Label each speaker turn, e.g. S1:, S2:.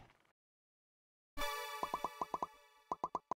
S1: you